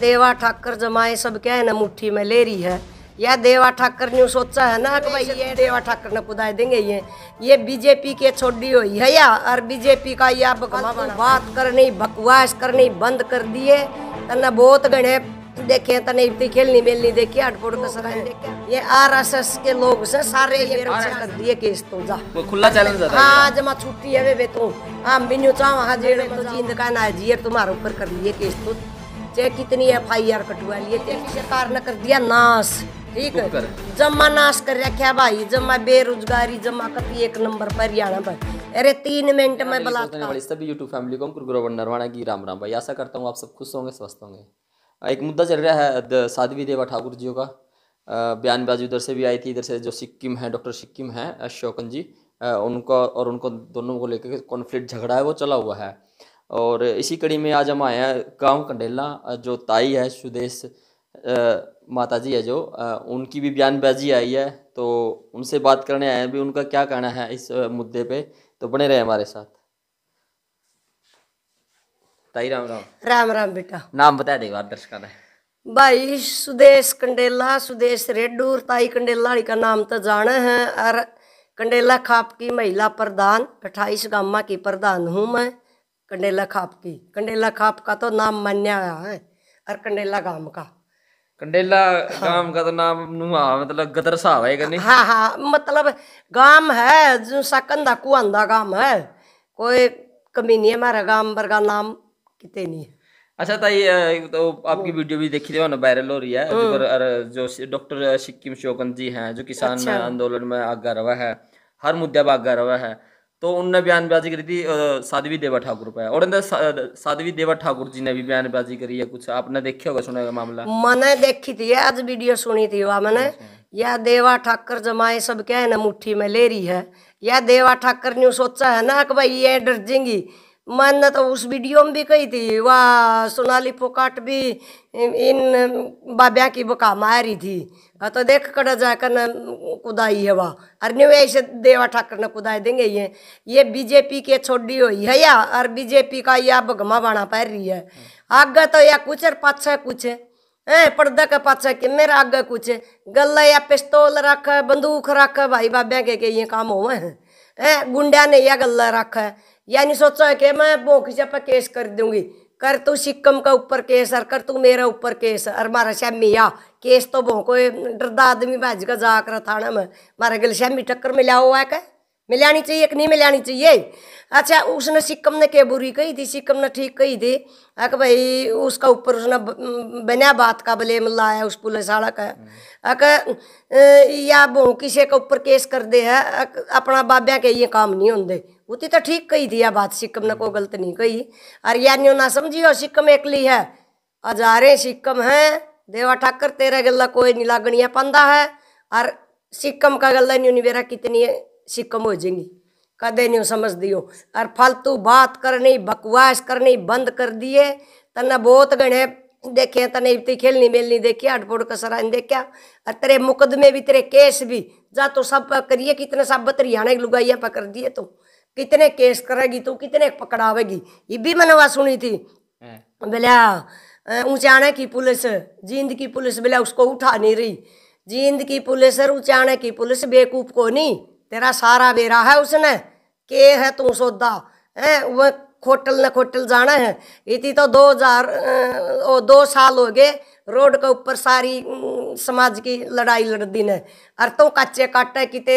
देवा ठाकर जमाए सब क्या है ना मुट्ठी में ले रही है या देवा ठाकर ने सोचा है ना कि भाई ये देवा ठाकर ने कुदाए देंगे ये ये बीजेपी के छोड़ी हुई है या और बीजेपी का या बात करनी बकवास करनी बंद कर दिए तना बहुत गणे देखे तने इतनी खेलनी मेलनी देखी हटपोड़ का सराय ये एस के लोग से सारे ये कर दिए केस तो जा वो खुला चैलेंज है हां जमा छुट्टी है वे हाँ, हाँ, तो हां बिनु चाहो हां जेड़ तो जींद का ना जीर तुम्हारे ऊपर कर लिए केस तो चाहे कितनी एफ आई आर कटवा लिए सरकार ने कर दिया नाश ठीक है जमा नाश कर रखा भाई जमा बेरोजगारी जमा कभी एक नंबर पर हरियाणा पर अरे तीन मिनट में बलात्कार सभी यूट्यूब फैमिली को गुरुवर नरवाणा की राम राम भाई ऐसा करता हूँ आप सब खुश होंगे स्वस्थ होंगे एक मुद्दा चल रहा है साध्वी देवा ठाकुर जी का बयानबाजी उधर से भी आई थी इधर से जो सिक्किम है डॉक्टर सिक्किम है अशोकन जी उनका और उनको दोनों को लेकर कॉन्फ्लिक्ट झगड़ा है वो चला हुआ है और इसी कड़ी में आज हम आए हैं गाँव कंडेला जो ताई है सुदेश माता जी है जो उनकी भी बयानबाजी आई है तो उनसे बात करने आए हैं भी उनका क्या कहना है इस मुद्दे पे तो बने रहे हमारे साथ ताई राम राम राम राम बेटा नाम बता देगा दर्शक ने भाई सुदेश कंडेला सुदेश रेडू ताई कंडेला का नाम तो जाने हैं और कंडेला खाप की महिला प्रधान अट्ठाईस गामा की प्रधान हूँ मैं कंडेला खाप की कंडेला खाप का तो नाम मान्या है और कंडेला गांव का कंडेला गांव का तो नाम नुआ मतलब गदर साहब है कनी हाँ हाँ मतलब गांव है जो सकंदा कुआंदा गांव है कोई कमी नहीं है हमारा गांव पर नाम कितने नहीं अच्छा ताई तो आपकी वीडियो भी देखी थी ना वायरल हो रही है हम्म। जो जो डॉक्टर सिक्किम शोकन जी हैं जो किसान अच्छा। आंदोलन में आगा रहा है हर मुद्दे पर आगा रवा है तो उनने बयानबाजी करी थी साध्वी देवा ठाकुर पे और अंदर साध्वी देवा ठाकुर जी ने भी बयानबाजी करी है कुछ आपने देखे होगा सुना होगा मामला मैंने देखी थी आज वीडियो सुनी थी वह मैंने अच्छा। या देवा ठाकर जमाए सब क्या है ना मुट्ठी में ले रही है या देवा ठाकर ने सोचा है ना कि भाई ये डर जेंगी मैंने तो उस वीडियो में भी कही थी वाह सोनाली फोकाट भी इन बाब्या की बका मारी थी हाँ तो देख कर जाकर कुदाई है वाह अर न्यू ऐसे देवा ठाकर ने कुदाई देंगे ये ये बीजेपी के छोड़ी हुई है या और बीजेपी का यह बगमा बाना पैर रही है आगे तो या कुछ और पाछा कुछ है ए पर्दा का पाछा कि मेरा आगे कुछ गला या पिस्तौल रख बंदूक रख भाई बाब्या के, के ये काम हो गुंडा ने यह गला रखा है नहीं सोचा कि मैं से पर केस कर दूंगी कर तू सिक्कम का ऊपर केस और कर तू मेरा ऊपर केस और मारा श्यामी आ केस तो भोंको डरदा आदमी भज का जा कर थाना में मारा गल श्यामी टक्कर में लिया हुआ है मिलानी चाहिए कि नहीं मिलानी चाहिए अच्छा उसने सिक्कम ने क्या बुरी कही थी सिक्कम ने ठीक कही थी अक भाई उसका ऊपर उसने बना बात का ब्लेम लाया उस पुलिस वाला का अक या वो किसी के ऊपर केस कर दे है अपना बाब्या के ये काम नहीं होते वो तो ठीक कही दिया बात सिक्कम ने को गलत नहीं कही हरियाणियों ना समझियो सिक्कम एकली है हजारे सिक्कम है देवा ठाकर तेरा गला कोई नहीं लागनिया पंदा है और सिक्कम का गला नहीं मेरा कितनी सिक्कम हो जाएंगी कदे नहीं समझ दियो और फालतू बात करनी बकवास करनी बंद कर दिए तना बहुत गणे देखे तने इतनी खेलनी मेलनी देखी हटपोड़ कसरा देखा और तेरे मुकदमे भी तेरे केस भी जा तो सब करिए कितने सब हाने लुगाइया पकड़ दिए तो कितने केस करेगी तू कितने पकड़ावेगी ये भी मैंने वह सुनी थी हाँ। बोलिया हाँ, ऊंचाने की पुलिस जींद की पुलिस बोलिया उसको उठा नहीं रही जींद की पुलिस और ऊंचाने की पुलिस बेकूफ को नहीं तेरा सारा बेरा है उसने के है तू सौदा है वह खोटल न खोटल जाना है इति तो दो हजार ओ दो साल हो गए रोड के ऊपर सारी समाज की लड़ाई लड़ दिन है तो कच्चे काटे किते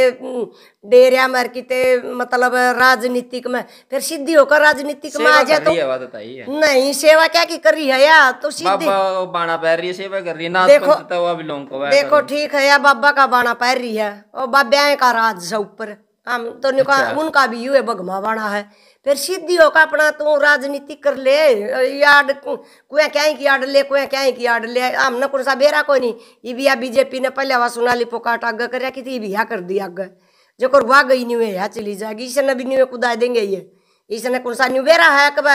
डेरिया में किते मतलब राजनीतिक में फिर सिद्धि होकर राजनीतिक में आ जाए तो, तो नहीं सेवा क्या की कर रही है या तो सिद्धि बाणा पैर रही है सेवा कर रही है ना देखो तो देखो ठीक है या बाबा का बाणा पैर रही है और बाबा का राज है ऊपर हम तो अच्छा। उनका भी यू है भगमावाड़ा है फिर सीधी होगा अपना तू राजनीति कर ले याड कुए क्या की याड ले कुए क्या की याड ले हम न कुछ बेरा कोई नहीं ये भी बीजेपी ने पहले वहां सुना ली पोकाट आग कर कि थी भी कर दी अग जो कर वाह गई नहीं हुए यहाँ चली जाएगी इसे न भी न्यू कुदा देंगे ये इसने कौन सा न्यू बेरा है कब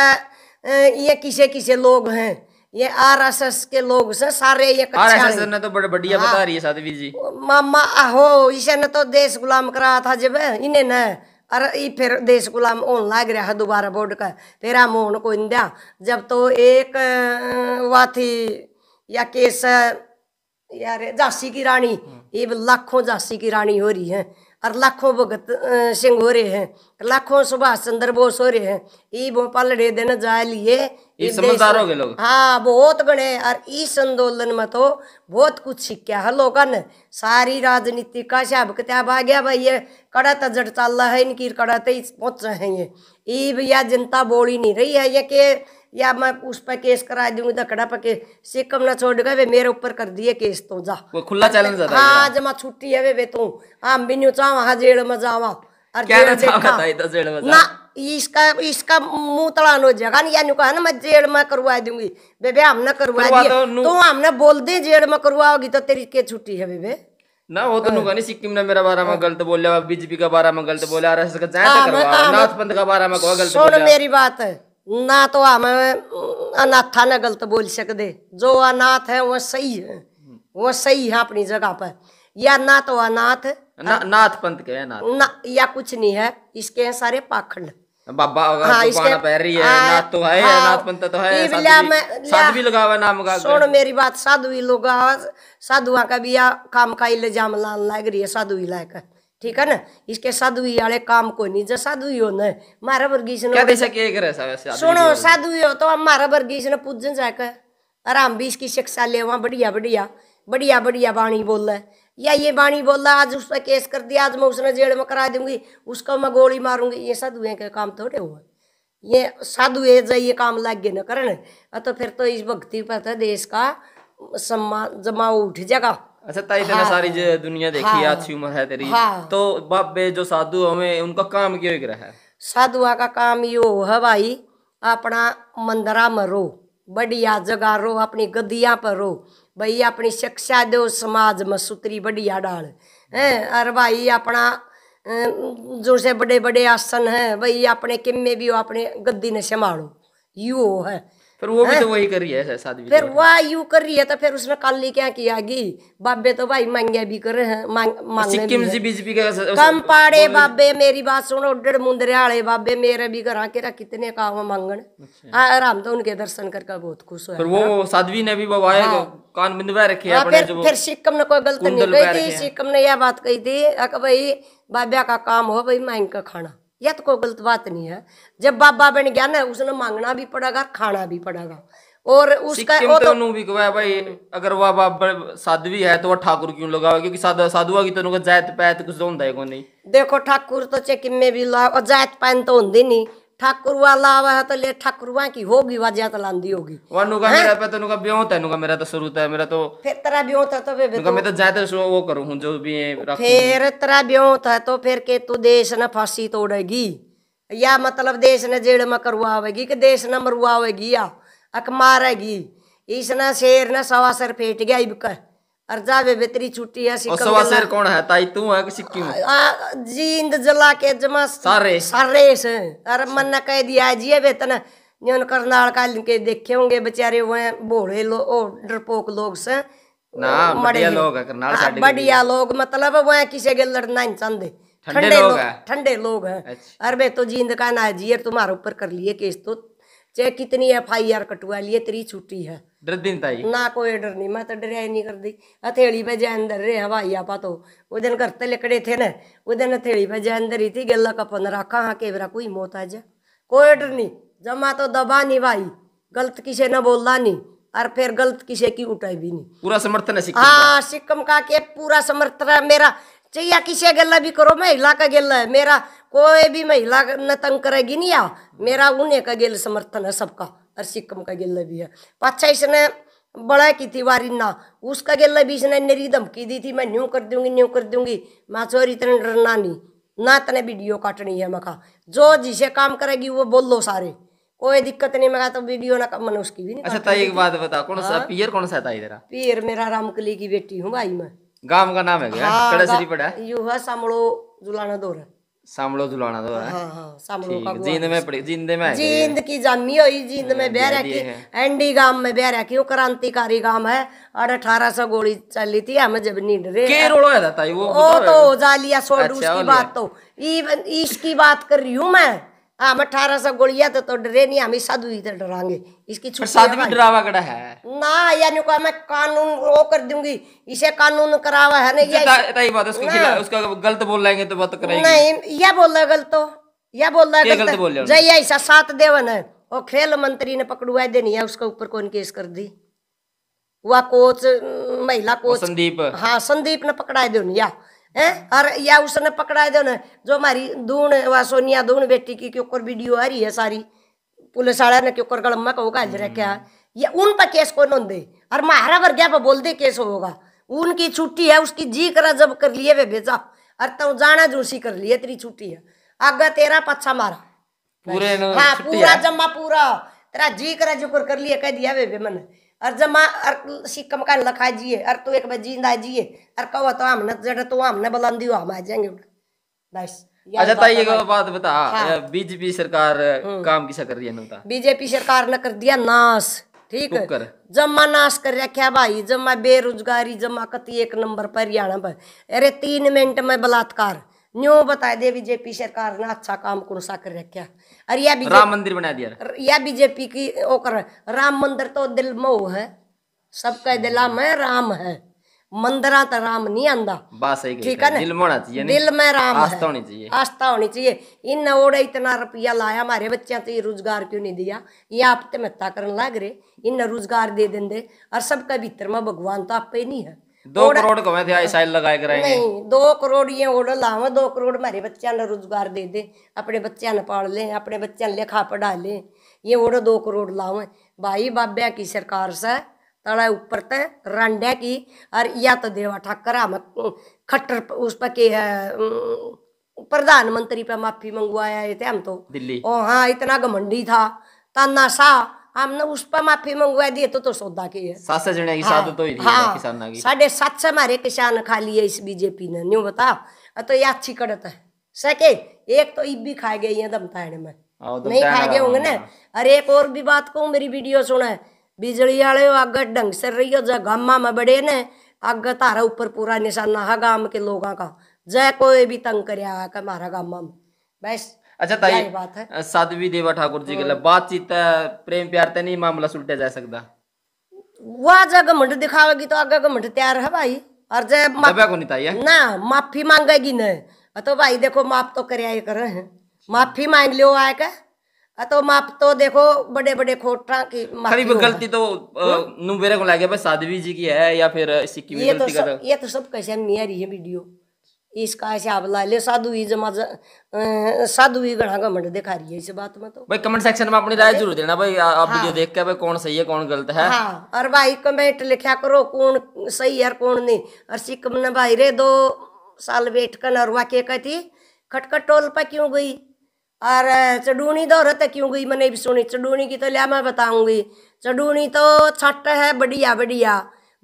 ये किसे किसे लोग हैं ये आरएसएस के लोग से सारे ये अच्छा आरएसएस ने तो बड़े बढ़िया बता हाँ। रही है साधवी जी मामा आहो इसे ने तो देश गुलाम करा था जब इन्हें ने अरे ये फिर देश गुलाम ओन लग रहा है दोबारा बोर्ड का फिर हम होन को इंदिया जब तो एक वह थी या केस यार जासी की रानी ये हम्म। लाखों जासी की रानी हो रही है और लाखों भगत सिंह हो रहे हैं लाखों सुभाष चंद्र बोस हो रहे हैं ये भोपाल पलड़े दिन जा लिए ये लोग हाँ बहुत गणे और इस आंदोलन में तो बहुत कुछ सीखा है लोग सारी राजनीति का सब किताब आ गया भाई ये कड़ा तजड़ चल रहा है इनकी कड़ा तो पहुंच रहे हैं ये ईब या जनता बोली नहीं रही है ये के या मैं उस पर केस करा दूंगी दकड़ा पर केस सिक्कम ना छोड़ गए वे मेरे ऊपर कर दिए केस तो जा खुला चैलेंज हाँ जमा छुट्टी है वे वे तो हम भी नहीं चाह हाँ जेल में जावा इसका इसका जगह नहीं यानी कहा ना मैं जेड़ में करवा दूंगी बेबे हमने करवा दिया तो हमने बोल दे जेड़ में करवाओगी तो तेरी के छुट्टी है बेबे ना वो तो हाँ। नुकानी सिक्किम ने मेरा बारे में हाँ। गलत बीजेपी का बारे में गलत आरएसएस का हाँ, नाथ का बारे में गलत मेरी बात है ना तो हम अं, अनाथा ने गलत बोल सकते जो अनाथ है वो सही है वो सही है अपनी जगह पर या ना तो अनाथ है ना, हाँ। नाथ पंथ के है नाथ ना या कुछ नहीं है इसके हैं सारे पाखंड बाबा हाँ, इसके पहर है आ, हाँ, नाथ तो है हाँ, नाथ पंथ तो है साधु भी लगा हुआ नाम का सुन मेरी बात साधु ही लोग हाँ, साधुआ का भी या काम का इल्जाम लान लाग रही है साधु ही लायक है ठीक है ना इसके साधु ही वाले काम को नहीं जो ही हो न मारा वर्गी से सुनो ही हो तो हम मारा वर्गी से पूजन जाकर आराम भी इसकी शिक्षा ले वहाँ बढ़िया बढ़िया बढ़िया बढ़िया वाणी बोल रहे या ये वाणी बोला आज उस पर केस कर दिया आज मैं उसने जेल में करा दूंगी उसको मैं गोली मारूंगी ये साधु के काम थोड़े तो हुए ये साधुए जो ये काम गए न करन तो फिर तो इस भक्ति पर तो देश का सम्मान जमा उठ जाएगा अच्छा ताई हाँ, सारी जो दुनिया देखी हाँ, अच्छी उम्र है तेरी हाँ, तो बाबे जो साधु हमें उनका काम क्यों रहा है साधुआ का काम यो है भाई अपना मंदरा में रो बढ़िया जगह रो अपनी गद्दिया पर रो भाई अपनी शिक्षा दो समाज में सुतरी बढ़िया डाल है अरे भाई अपना अं, जो से बड़े बड़े आसन है भाई अपने किमें भी हो अपने गद्दी ने संभालो यो है फिर वो भी तो वही कर रही है ऐसा शादी फिर तो वो यू कर रही है तो फिर उसने कल ने क्या किया गी बाबे तो भाई मांगे भी कर रहे हैं सिक्किम जी बीजेपी का कम पाड़े बाबे मेरी बात सुनो उड्डड़ मुंदरे आले बाबे मेरे भी करा के कितने काम मांगन हाँ अच्छा। आराम तो उनके दर्शन करके बहुत खुश हुआ फिर वो हाँ। साध्वी ने भी बवाया हाँ। कान बिंदवा रखी है हाँ, फिर फिर सिक्किम ने कोई गलत नहीं कही थी सिक्किम ने यह बात कही थी भाई बाबा का काम हो भाई मांग का खाना यह तो कोई गलत बात नहीं है जब बाबा बन गया ना उसने मांगना भी पड़ेगा खाना भी पड़ेगा और उसका वो तो, तो- भी भाई अगर वह बाबा साधवी है तो वह ठाकुर क्यों लगावे क्योंकि साधुआ की तो जायत पैत कुछ तो है नहीं देखो ठाकुर तो चेकिम में भी ला और जात पैन तो होंगी नहीं ठाकुरुआ लावा है तो ले ठाकुरुआ की होगी वजह तो लांदी होगी वनुगा मेरा पे तो नुगा ब्योत है नुगा मेरा तो शुरू है मेरा तो फिर तेरा ब्योत है तो वे नुगा मैं तो जाते सो वो करूं हूं जो भी है फिर तेरा ब्योत है तो फिर के तू देश ने फांसी तोड़ेगी या मतलब देश ने जेल में करवावेगी कि देश न मरुआवेगी या अक मारेगी इसने शेर ने सवा सर फेट गया इबकर और जावे बेतरी छुट्टी है सिक्का शेर कौन है ताई तू है कि सिक्की में जींद जला के जमा सारे सारे से अरे मन ने कह दिया जी वे तने जो करनाल का के देखे होंगे बेचारे वो भोले लोग डरपोक लोग से ना बढ़िया लोग हाँ, है करनाल साइड बढ़िया लोग मतलब वो किसी के लड़ना नहीं चाहते ठंडे लोग ठंडे लोग हैं अच्छा। अरे तो जींद का ना जी तुम्हारे ऊपर कर लिए केस तो चाहे कितनी एफ आई आर कटवा लिए तेरी छुट्टी है ਡਰਦੀ ना कोई डर नहीं मैं तो डरिया नहीं कर दी हथेली पे आपा तो दिन लकड़े थे ना दिन हथेली पे थी कपन रखा हाँ कोई कोई डर नहीं तो दबा नहीं भाई गलत किसे नहीं और फिर गलत किसे की उठाई भी नहीं पूरा समर्थन है हाँ का के पूरा समर्थन है मेरा चाहिए किसी गला भी करो महिला का गेला है मेरा कोई भी महिला न तंग करेगी नहीं आ मेरा उन्हें का गेल समर्थन है सबका और सिक्कम का गिल्ला भी है पाछा इसने बड़ा की थी वारी वारिन्ना उसका गेला भी ने मेरी धमकी दी थी मैं न्यू कर दूंगी न्यू कर दूंगी मैं चोरी इतने डरना नहीं ना तने वीडियो काटनी है मका जो जिसे काम करेगी वो बोल लो सारे कोई दिक्कत नहीं मैं तो वीडियो ना मैंने उसकी भी नहीं अच्छा एक बात बता कौन सा हाँ? पियर कौन सा ताई तेरा पियर मेरा रामकली की बेटी हूँ भाई मैं गांव का नाम है क्या हाँ, पड़ा यूं है सामो जुलाना दौर है सामलो झुलाना तो है हाँ, हाँ, सामड़ो का जींद में पड़ी जींद में जींद की जन्मी हुई जींद में बह की एंडी गांव में बह रखी क्रांतिकारी गांव है और अठारह सौ गोली चली थी हम जब नींद रहे के रोलो है वो ओ तो जालिया सोडू की बात तो ईश की बात कर रही हूँ मैं हम अठारह सौ गोलियां तो, तो डरे नहीं हम साधु इधर डरांगे इसकी साधु डरावा कड़ा है ना यानी को मैं कानून वो कर दूंगी इसे कानून करावा है ना ये बात उसको उसका गलत बोल लेंगे तो बात तो करेंगे नहीं ये बोल रहा गलत तो ये बोल रहा गलत बोल जय ऐसा सात देवन है और खेल मंत्री ने पकड़ुआ देनी है उसके ऊपर कौन केस कर दी वह कोच महिला कोच संदीप हाँ संदीप ने पकड़ा देनी है है और या उसने पकड़ा दो ना जो हमारी दून व सोनिया दून बेटी की क्यों वीडियो आ रही है सारी पुलिस वाले ने क्यों गलम्मा को घाल रखा ये उन पर केस को नोन दे और महारा वर्ग्या पर बोल दे केस होगा उनकी छुट्टी है उसकी जी करा जब कर लिए वे भेजा और तू तो जाना जोशी कर लिए तेरी छुट्टी है आगे तेरा पच्छा मारा पूरे हाँ पूरा जम्मा पूरा तेरा जी करा जुकर कर लिए कह दिया वे, भे मैंने अर जमा अर सिक्का मकान लखा जिए अर तो एक बार जिंदा जिए अर कहो तो हम न जड़ तो हम न बुलंदी हम आ जाएंगे बस अच्छा ताई एक बात तो बता हाँ। बीजेपी सरकार हम्म। काम किसा कर रही है बीजेपी सरकार ने कर दिया नाश ठीक है जमा नाश कर रखा भाई जमा बेरोजगारी जमा कति एक नंबर पर हरियाणा पर अरे तीन मिनट में बलात्कार न्यू बता दे बीजेपी सरकार ने अच्छा काम कौन सा कर रखा और या राम मंदिर बना दिया या बीजेपी की ओकर राम मंदिर तो दिल मऊ है सब कह दिला में राम है मंदिरा तो राम नहीं आंदा बस ठीक है दिल में चाहिए दिल में राम आस्था होनी चाहिए आस्था होनी चाहिए इन ओड़े इतना रुपया लाया हमारे बच्चों तो ये रोजगार क्यों नहीं दिया ये आप तो महत्ता करने लग रहे इन रोजगार दे देंगे और सबका भीतर में भगवान तो आप ही नहीं है दो करोड़ थे साल लगाए कराए नहीं दो करोड़ ये ऑर्डर लावा दो करोड़ मारे बच्चा ने रोजगार दे दे अपने बच्चा ने पाल ले अपने बच्चा ने लिखा पढ़ा ले ये ऑर्डर दो करोड़ लावा भाई बाब्या की सरकार से तड़ा ऊपर ते रंडे की और या तो देवा ठाकर हम खट्टर उस पर के प्रधानमंत्री पे माफी मंगवाया थे हम तो दिल्ली ओ हाँ इतना घमंडी था ताना सा हमने उस पर माफी આમને પુષ્પા तो, મંગવા દે તો તો સોદા जने की જણે हाँ, तो ही हाँ, किसान નાગી साढ़े सात સે मारे किसान खा लिए इस बीजेपी ने न्यू बताओ तो ये अच्छी कड़त है सके एक तो ईब भी खाए गई है दमताड़े में नहीं खाए गए होंगे ना अरे एक और भी बात कहूँ मेरी वीडियो सुना है बिजली वाले आगे ढंग से रही हो जब गामा में बड़े ने आगे तारा ऊपर पूरा निशाना है गांव के लोगों का जय कोई भी तंग कर मारा गामा में बस अच्छा ताई बात है साध्वी देवा ठाकुर जी के बातचीत प्रेम प्यार ते नहीं मामला सुलटा जा सकता वह जगह मंड दिखावेगी तो आगे मंड तैयार है भाई और जब माफ... ना माफी मांगेगी न तो भाई देखो माफ तो कर आए कर माफी मांग लियो आए का तो माफ तो देखो बड़े बड़े खोटा की गलती तो नुबेरे को लगे साध्वी जी की है या फिर सिक्की तो तो। ये तो सब, ये तो सब कैसे मेरी है वीडियो इसका ऐसे आप ला ले साधु ही जमा साधु ही गढ़ा का मंड दिखा रही है इस बात में तो भाई कमेंट सेक्शन में अपनी राय जरूर देना भाई आप हाँ। वीडियो देख के भाई कौन सही है कौन गलत है हाँ और भाई कमेंट लिखा करो कौन सही है कौन नहीं और सिकम ने भाई रे दो साल बैठ कर और वहाँ के कहती खटखट टोल पर क्यों गई और चडूनी दौरत क्यों गई मैंने भी सुनी चडूनी की तो लिया मैं बताऊंगी चडूनी तो छट है बढ़िया बढ़िया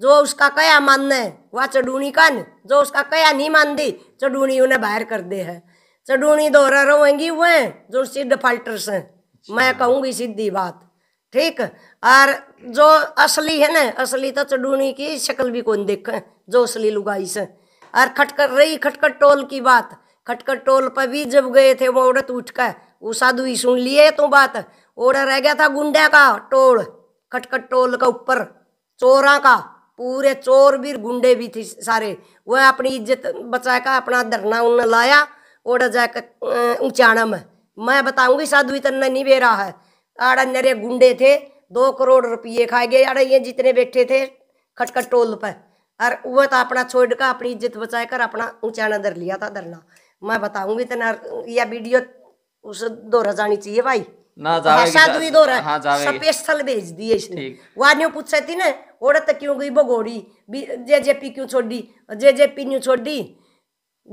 जो उसका कया मानना है वह चडूणी कन जो उसका कया नहीं मानती चडूणी उन्हें बाहर कर दे है चडूणी दोहरा रोएंगी हुए जो सी डिफाल्टर से मैं अच्छा। कहूँगी सीधी बात ठीक और जो असली है ना असली तो चडूणी की शक्ल भी कौन देखे जो असली लुगाई से और खटकर रही खटकर टोल की बात खटकर टोल पर भी जब गए थे वो औरत उठ कर वो साधु ही सुन लिए तो बात ओड़ा रह गया था गुंडा का टोल खटकर टोल का ऊपर चोरा का पूरे चोर भी गुंडे भी थे सारे वह अपनी इज्जत बचा का अपना धरना उन लाया ओडा जाकर ऊंचाणा अं, में मैं बताऊंगी साधु इतना नहीं बेरा है आड़ा नरे गुंडे थे दो करोड़ रुपये खाए गए अरे ये जितने बैठे थे खटखट टोल पर और वह तो अपना छोड़ का अपनी इज्जत बचा कर अपना ऊंचाणा धर लिया था धरना मैं बताऊंगी तेना यह वीडियो उस दो जानी चाहिए भाई ना जावे हाँ, हाँ, भाषा तो क्यों गई क्यों छोड़ दी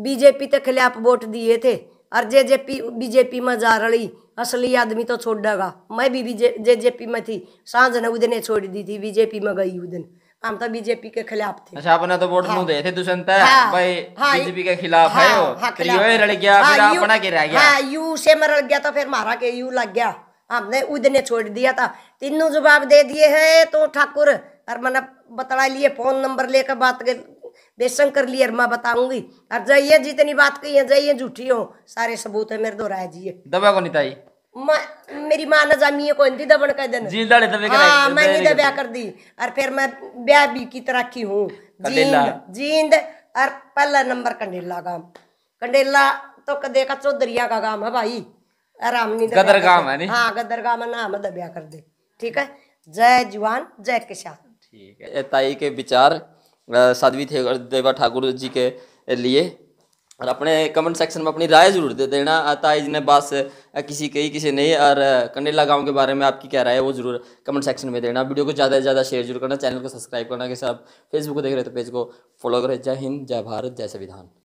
बीजेपी तक तो वोट दिए थे और जेपी बीजेपी में जा रही असली आदमी तो छोड़ देगा मैं भी जेजेपी में थी सांझ ने उदने छोड़ दी थी बीजेपी में गई उदन हम तो बीजेपी के खिलाफ थे अच्छा अपना तो वोट हाँ, दे थे दुष्यंत हाँ, भाई हाँ, बीजेपी के खिलाफ हाँ, है वो हाँ, तो यो रल हाँ, अपना के रह गया हाँ, यू से मर गया तो फिर मारा के यू लग गया हमने उद ने छोड़ दिया था तीनों जवाब दे दिए है तो ठाकुर और मैंने बतला लिए फोन नंबर लेकर बात कर बेसन कर लिए मैं बताऊंगी और जाइए जितनी बात कही जाइए झूठी हो सारे सबूत है मेरे दो राय जी दबा को नहीं म, मेरी माँ ने जामी दबन कर देना जी दड़े दबे कर हां मैंने दबा कर दी और फिर मैं ब्याह भी की तरह की हूं जींद जींद और पहला नंबर कंडेला गांव कंडेला तो कदे का चौधरिया का गांव है भाई आराम नहीं गदर गांव है नहीं हां गदर गांव में नाम दबा कर दे ठीक है जय जुआन जय किसान ठीक है ताई के विचार साध्वी देवा ठाकुर जी के लिए और अपने कमेंट सेक्शन में अपनी राय जरूर दे देना ताइज ने बस किसी कही किसी नहीं और कंडेला गांव के बारे में आपकी क्या राय है वो जरूर कमेंट सेक्शन में देना वीडियो को ज़्यादा से ज़्यादा शेयर जरूर करना चैनल को सब्सक्राइब करना के साथ फेसबुक को देख रहे तो पेज को फॉलो करें जय हिंद जय भारत जय संविधान